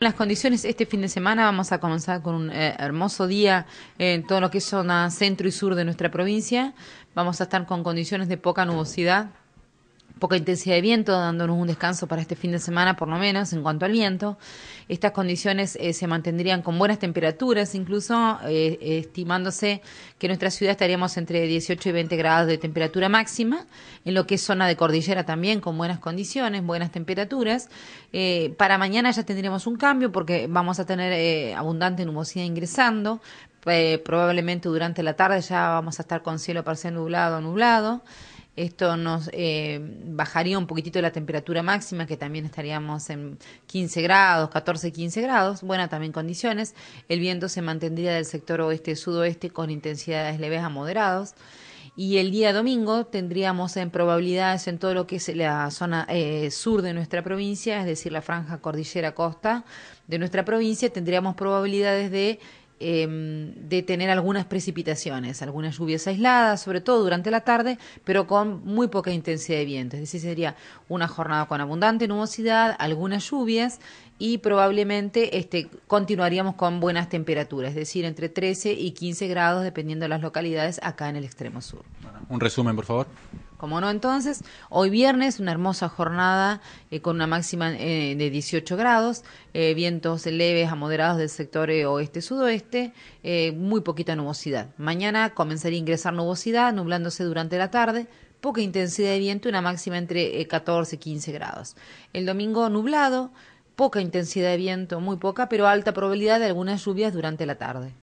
Las condiciones este fin de semana vamos a comenzar con un eh, hermoso día en todo lo que es zona centro y sur de nuestra provincia. Vamos a estar con condiciones de poca nubosidad, poca intensidad de viento, dándonos un descanso para este fin de semana por lo menos en cuanto al viento. Estas condiciones eh, se mantendrían con buenas temperaturas, incluso eh, estimándose que en nuestra ciudad estaríamos entre 18 y 20 grados de temperatura máxima, en lo que es zona de cordillera también con buenas condiciones, buenas temperaturas. Eh, para mañana ya tendremos un cambio porque vamos a tener abundante nubosidad ingresando, probablemente durante la tarde ya vamos a estar con cielo parcial nublado nublado. Esto nos eh, bajaría un poquitito la temperatura máxima, que también estaríamos en 15 grados, 14, 15 grados, buenas también condiciones. El viento se mantendría del sector oeste-sudoeste con intensidades leves a moderados y el día domingo tendríamos en probabilidades en todo lo que es la zona eh, sur de nuestra provincia, es decir, la franja cordillera costa de nuestra provincia, tendríamos probabilidades de Em, de tener algunas precipitaciones, algunas lluvias aisladas, sobre todo durante la tarde, pero con muy poca intensidad de viento. Es decir, sería una jornada con abundante nubosidad, algunas lluvias y probablemente este, continuaríamos con buenas temperaturas, es decir, entre 13 y 15 grados dependiendo de las localidades acá en el extremo sur. Un resumen, por favor. Como no, entonces, hoy viernes una hermosa jornada eh, con una máxima eh, de 18 grados, eh, vientos leves a moderados del sector oeste-sudoeste, muy poquita nubosidad. Mañana comenzaría a ingresar nubosidad, nublándose durante la tarde, poca intensidad de viento, una máxima entre 14 y 15 grados. El domingo nublado, poca intensidad de viento, muy poca, pero alta probabilidad de algunas lluvias durante la tarde.